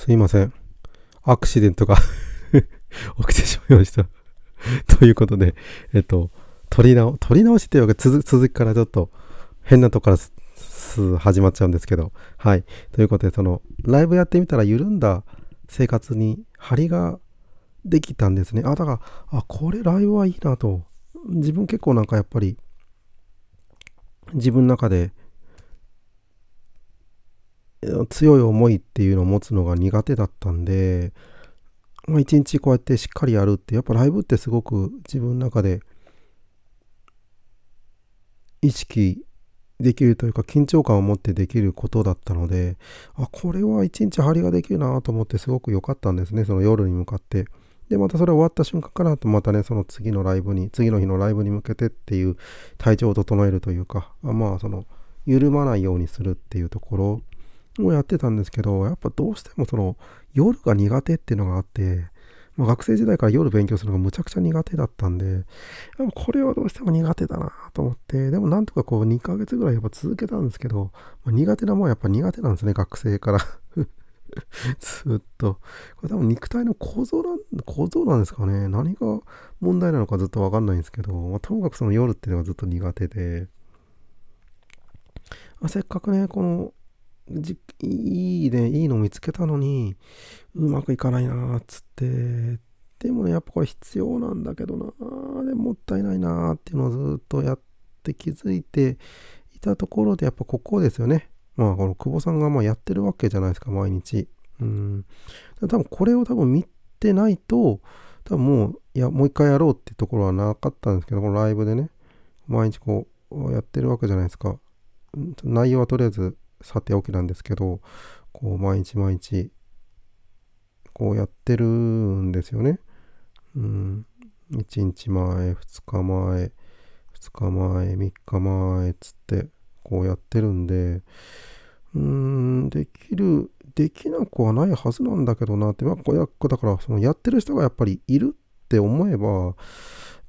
すいません。アクシデントが 起きてしまいました ということで、えっと、撮り直、り直しというか続きからちょっと変なとこから始まっちゃうんですけど、はい。ということで、その、ライブやってみたら緩んだ生活に張りができたんですね。あ、だから、あ、これライブはいいなと。自分結構なんかやっぱり、自分の中で強い思いっていうのを持つのが苦手だったんで、まあ、一日こうやってしっかりやるってやっぱライブってすごく自分の中で意識できるというか緊張感を持ってできることだったのであこれは一日張りができるなと思ってすごく良かったんですねその夜に向かってでまたそれ終わった瞬間からまたねその次のライブに次の日のライブに向けてっていう体調を整えるというかまあその緩まないようにするっていうところもやってたんですけど、やっぱどうしてもその夜が苦手っていうのがあって、まあ、学生時代から夜勉強するのがむちゃくちゃ苦手だったんで、やっぱこれはどうしても苦手だなと思って、でもなんとかこう2ヶ月ぐらいやっぱ続けたんですけど、まあ、苦手なもんはやっぱ苦手なんですね、学生から ずっと。これ多分肉体の構造なん、構造なんですかね。何が問題なのかずっとわかんないんですけど、まあ、ともかくその夜っていうのがずっと苦手で、あ、せっかくね、このじいいね、いいの見つけたのに、うまくいかないなっつって、でもね、やっぱこれ必要なんだけどなでもったいないなっていうのをずっとやって気づいていたところで、やっぱここですよね。まあ、この久保さんがまやってるわけじゃないですか、毎日。うん。多分これを多分見てないと、多分もう、いや、もう一回やろうってところはなかったんですけど、このライブでね、毎日こう、やってるわけじゃないですか。内容はとりあえずさておきなんですけど、こう毎日毎日、こうやってるんですよね。うん。1日前、2日前、2日前、3日前、つって、こうやってるんで、うーん、できる、できなくはないはずなんだけどなって、まあ、これは、だから、そのやってる人がやっぱりいるって思えば、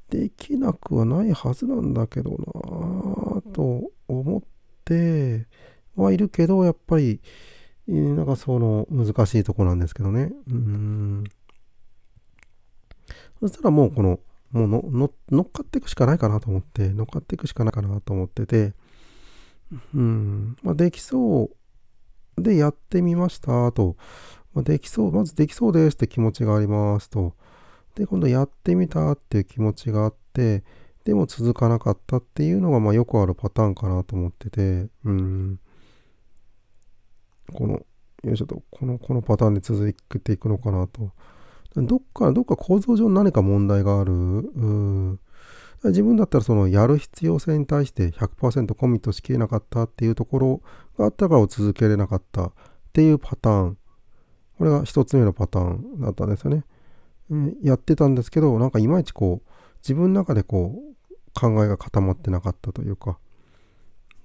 できなくはないはずなんだけどなと思って、はいるけど、やっぱり、なんかその難しいとこなんですけどね。うん。そしたらもうこの、もうの乗っかっていくしかないかなと思って、乗っかっていくしかないかなと思ってて、うん、まあ、できそうでやってみましたと、まあ、できそう、まずできそうですって気持ちがありますと、で、今度やってみたっていう気持ちがあって、でも続かなかったっていうのが、まあよくあるパターンかなと思ってて、うん。この、よいしょと、この、このパターンで続けていくのかなと。どっか、どっか構造上何か問題がある。自分だったらそのやる必要性に対して100%コミットしきれなかったっていうところがあったからを続けれなかったっていうパターン。これが一つ目のパターンだったんですよね。うん、やってたんですけど、なんかいまいちこう、自分の中でこう、考えが固まってなかったというか、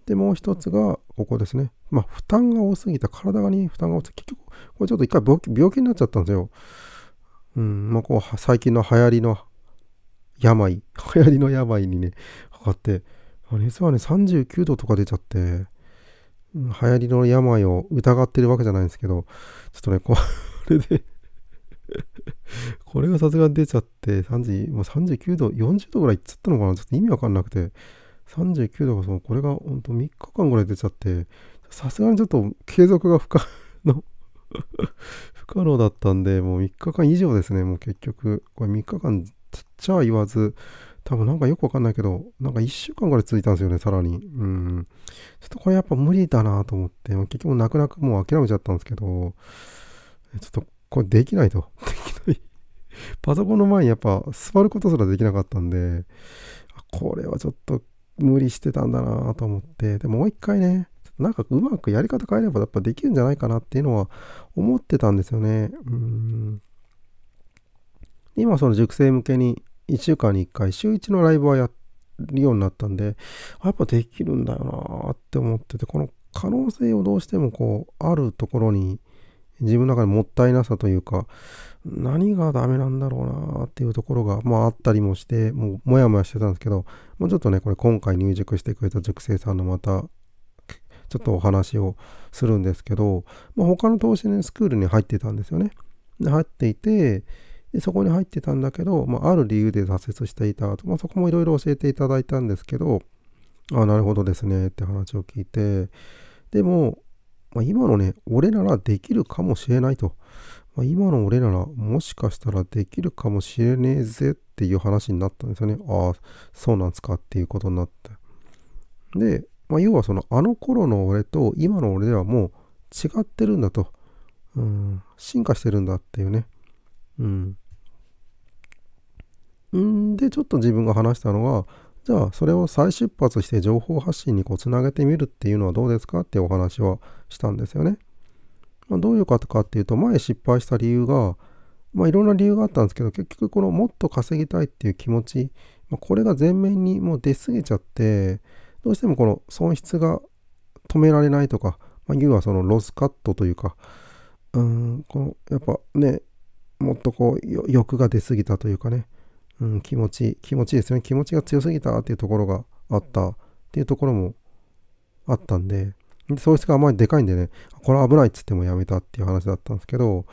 で、もう一つが、ここですね。まあ、負担が多すぎた。体に負担が多すぎた。結局、これちょっと一回病気病気になっちゃったんですよ。うん、まあ、こう、最近の流行りの病、流行りの病にね、かかって、熱はね、39度とか出ちゃって、流行りの病を疑ってるわけじゃないんですけど、ちょっとね、こ れでこれがさすがに出ちゃって、3時、もう39度、40度ぐらいいっちゃったのかなちょっと意味わかんなくて、39度がそのこれが本当3日間ぐらい出ちゃってさすがにちょっと継続が不可能 不可能だったんでもう3日間以上ですねもう結局これ3日間ちっちゃ言わず多分なんかよくわかんないけどなんか1週間ぐらい続いたんですよねさらにうんちょっとこれやっぱ無理だなと思って結局泣く泣くもう諦めちゃったんですけどちょっとこれできないと できないパソコンの前にやっぱ座ることすらできなかったんでこれはちょっと無理してたんだなと思って、でもう一回ね、なんかうまくやり方変えればやっぱできるんじゃないかなっていうのは思ってたんですよね。うん今その熟成向けに1週間に1回週1のライブはやるようになったんで、やっぱできるんだよなって思ってて、この可能性をどうしてもこう、あるところに自分の中でもったいなさというか、何がダメなんだろうなっていうところが、まああったりもして、もうもやもやしてたんですけど、もうちょっとね、これ今回入塾してくれた塾生さんのまた、ちょっとお話をするんですけど、まあ、他の投資ね、スクールに入ってたんですよね。で入っていて、でそこに入ってたんだけど、まあ、ある理由で挫折していたと、まあ、そこもいろいろ教えていただいたんですけど、ああ、なるほどですねって話を聞いて、でも、まあ、今のね、俺ならできるかもしれないと。まあ、今の俺ならもしかしたらできるかもしれねえぜっていう話になったんですよね。ああ、そうなんすかっていうことになって。で、まあ、要はそのあの頃の俺と今の俺ではもう違ってるんだと。うん、進化してるんだっていうね。うん。んで、ちょっと自分が話したのが、じゃあそれを再出発して情報発信にこうつなげてみるっていうのはどうですかっていうお話はしたんですよね。まあ、どういうことかっていうと前失敗した理由が、まあ、いろんな理由があったんですけど結局このもっと稼ぎたいっていう気持ち、まあ、これが前面にもう出過ぎちゃってどうしてもこの損失が止められないとか、まあ、要はそのロスカットというかうんこのやっぱねもっとこう欲が出過ぎたというかねうん、気持ち、気持ちいいですね。気持ちが強すぎたっていうところがあったっていうところもあったんで、喪失があまりでかいんでね、これ危ないっつってもやめたっていう話だったんですけど、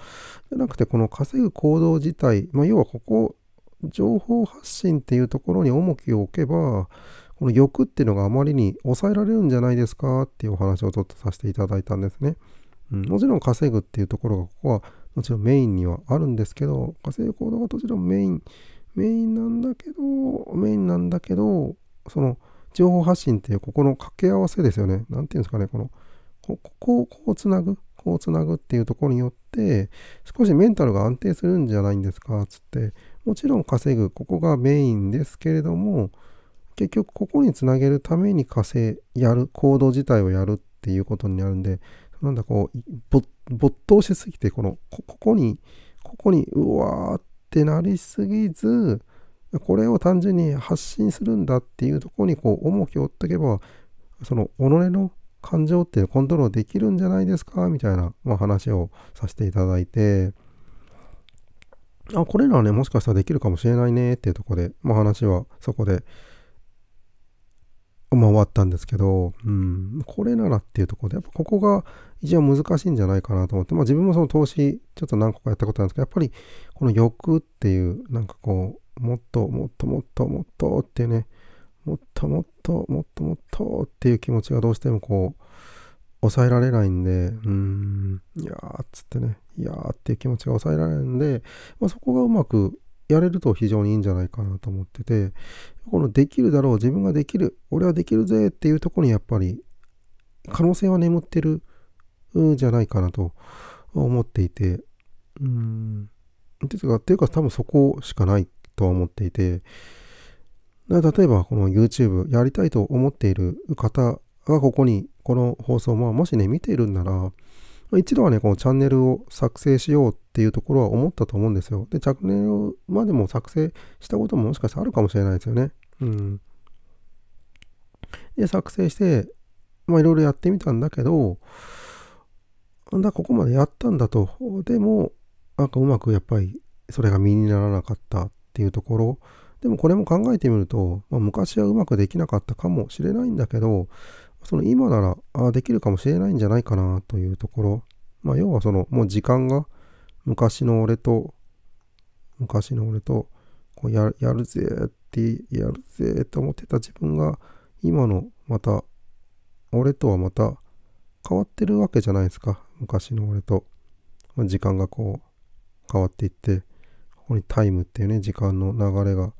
じゃなくてこの稼ぐ行動自体、まあ、要はここ、情報発信っていうところに重きを置けば、この欲っていうのがあまりに抑えられるんじゃないですかっていうお話をちょっとさせていただいたんですね。うん、もちろん稼ぐっていうところがここはもちろんメインにはあるんですけど、稼ぐ行動がもちろんメインメインなんだけど、メインなんだけど、その、情報発信っていう、ここの掛け合わせですよね。何ていうんですかね、この、ここをこうつなぐ、こうつなぐっていうところによって、少しメンタルが安定するんじゃないんですか、つって。もちろん稼ぐ、ここがメインですけれども、結局ここにつなげるために稼い、やる、行動自体をやるっていうことになるんで、なんだこう、没頭しすぎて、この、ここに、ここに、うわーって、ってなりすぎずこれを単純に発信するんだっていうところにこう重きを負っておけばその己の感情ってコントロールできるんじゃないですかみたいな、まあ、話をさせていただいてあこれらはねもしかしたらできるかもしれないねっていうとこで、まあ、話はそこでまあ、終わったんですけど、うん、これならっていうところで、やっぱここが一番難しいんじゃないかなと思って、まあ自分もその投資、ちょっと何個かやったことなんですけど、やっぱりこの欲っていう、なんかこう、もっともっともっともっとっていうね、もっともっともっともっとっていう気持ちがどうしてもこう、抑えられないんで、うん、いやーっつってね、いやーっていう気持ちが抑えられないんで、まあ、そこがうまくやれると非常にいいんじゃないかなと思ってて、このできるだろう、自分ができる、俺はできるぜっていうとこにやっぱり可能性は眠ってるんじゃないかなと思っていて、うん。てうかっていうか多分そこしかないとは思っていて、例えばこの YouTube やりたいと思っている方がここにこの放送、まあもしね、見ているんなら、一度はね、このチャンネルを作成しようっていうところは思ったと思うんですよ。で、チャンネルまでも作成したことももしかしたらあるかもしれないですよね。うん。で、作成して、まあいろいろやってみたんだけど、なんだ、ここまでやったんだと。でも、なんかうまくやっぱりそれが身にならなかったっていうところ。でもこれも考えてみると、まあ、昔はうまくできなかったかもしれないんだけど、その今ならあできるかもしれないんじゃないかなというところ、まあ、要はそのもう時間が昔の俺と昔の俺とこうややるぜってやるぜと思ってた自分が今のまた俺とはまた変わってるわけじゃないですか昔の俺と、まあ、時間がこう変わっていってここにタイムっていうね時間の流れが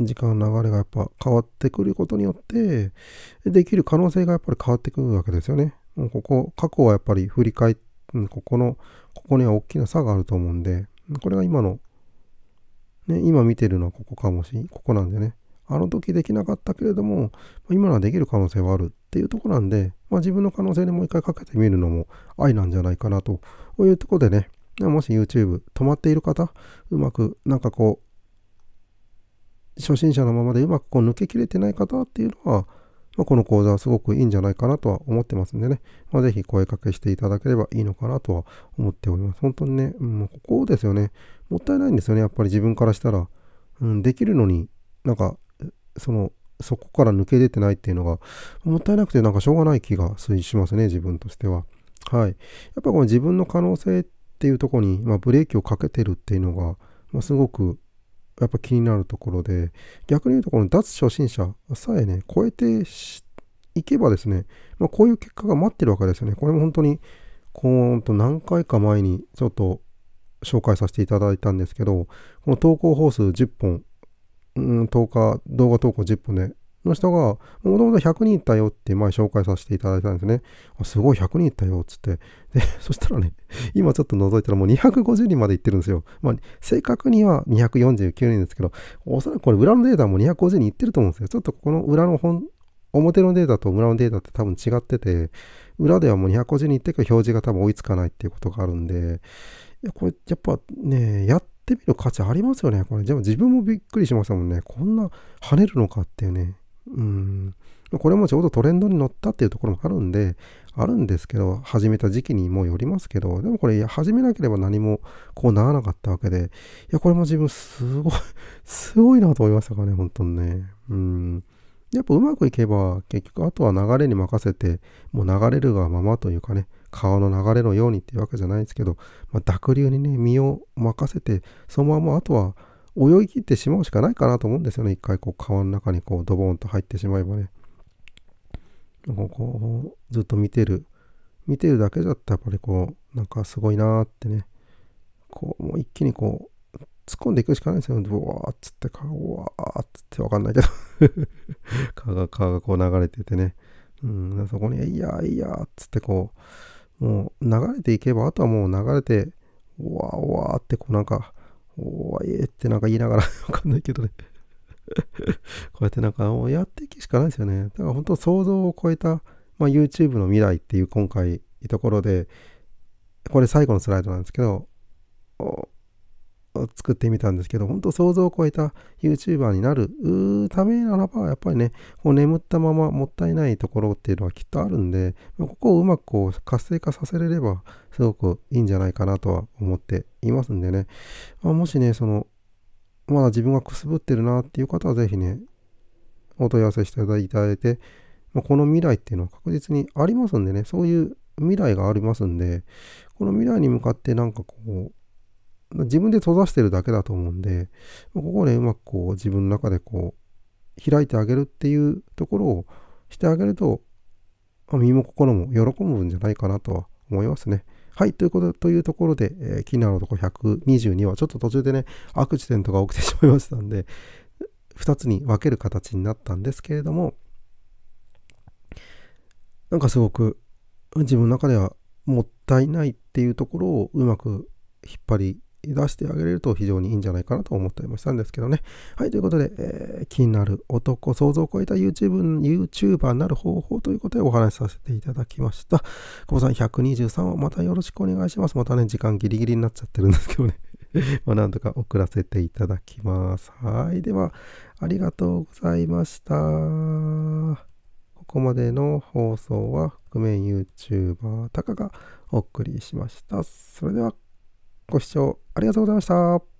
時間の流れがやっぱ変わってくることによって、できる可能性がやっぱり変わってくるわけですよね。もうここ、過去はやっぱり振り返って、ここの、ここには大きな差があると思うんで、これが今の、ね、今見てるのはここかもし、ここなんでね。あの時できなかったけれども、今のはできる可能性はあるっていうとこなんで、まあ、自分の可能性にもう一回かけてみるのも愛なんじゃないかなというとこでね、もし YouTube 止まっている方、うまくなんかこう初心者のままでうまくこう抜けきれてない方っていうのは、まあ、この講座はすごくいいんじゃないかなとは思ってますんでね、まあ、ぜひ声かけしていただければいいのかなとは思っております。本当にね、うん、ここですよね、もったいないんですよね、やっぱり自分からしたら。うん、できるのに、なんか、その、そこから抜け出てないっていうのが、もったいなくてなんかしょうがない気がしますね、自分としては。はい。やっぱこの自分の可能性っていうとこに、まあ、ブレーキをかけてるっていうのが、まあ、すごくやっぱ気になるところで、逆に言うとこの脱初心者さえね、超えていけばですね、まあ、こういう結果が待ってるわけですよね。これも本当に、こう、何回か前にちょっと紹介させていただいたんですけど、この投稿放数10本、うん、10日、動画投稿10本での人が、もともと100人いたよって前紹介させていただいたんですね。すごい100人いたよっつって。で、そしたらね、今ちょっと覗いたらもう250人までいってるんですよ。まあ、正確には249人ですけど、おそらくこれ裏のデータも250人いってると思うんですよ。ちょっとこの裏の本、表のデータと裏のデータって多分違ってて、裏ではもう250人いってるけど表示が多分追いつかないっていうことがあるんで、これやっぱね、やっってみる価値ありますよね。これ、じゃあ自分もびっくりしましたもんね。こんな跳ねるのかっていうね。うん。これもちょうどトレンドに乗ったっていうところもあるんで、あるんですけど、始めた時期にもよりますけど、でもこれ始めなければ何もこうならなかったわけで、いや、これも自分すごい すごいなと思いましたからね、本当にね。うん。やっぱうまくいけば、結局あとは流れに任せて、もう流れるがままというかね、川の流れのようにっていうわけじゃないですけど、まあ、濁流にね、身を任せて、そのままあとは泳ぎ切ってしまうしかないかなと思うんですよね。一回こう川の中にこうドボンと入ってしまえばね。こうずっと見てる。見てるだけだったらやっぱりこうなんかすごいなーってね。こうもう一気にこう突っ込んでいくしかないですよ。うワーっつって川うわーっつってわかんないけど 川が川がこう流れててね。うん、そこに「いやいや」っつってこうもう流れていけばあとはもう流れてわーわーってこうなんかおーえーってなんか言いながら わかんないけどね こうやってなんかやっていくしかないですよね。だから本当想像を超えた、まあ、YouTube の未来っていう今回ところで、これ最後のスライドなんですけど、作ってみたんですけど、本当想像を超えた YouTuber になるためならば、やっぱりね、こう眠ったままもったいないところっていうのはきっとあるんで、ここをうまくこう活性化させれれば、すごくいいんじゃないかなとは思っていますんでね、まあ、もしね、その、まだ自分がくすぶってるなっていう方は、ぜひね、お問い合わせしていただいて、まあ、この未来っていうのは確実にありますんでね、そういう未来がありますんで、この未来に向かってなんかこう、自分で閉ざしてるだけだと思うんで、ここをね、うまくこう自分の中でこう、開いてあげるっていうところをしてあげると、身も心も喜ぶんじゃないかなとは思いますね。はい、ということというところで、えー、気になるとこ122は、ちょっと途中でね、アクシデントが起きてしまいましたんで、2つに分ける形になったんですけれども、なんかすごく自分の中ではもったいないっていうところをうまく引っ張り出してあげれると非常にいいんじゃないかなと思ったりもしたんですけどね。はい、ということで、えー、気になる男、想像を超えた YouTube、YouTuber になる方法ということでお話しさせていただきました。久保さん、123話、またよろしくお願いします。またね、時間ギリギリになっちゃってるんですけどね。まあ、なんとか送らせていただきます。はい、では、ありがとうございました。ここまでの放送は、覆面 YouTuber タカがお送りしました。それでは、ご視聴ありがとうございました。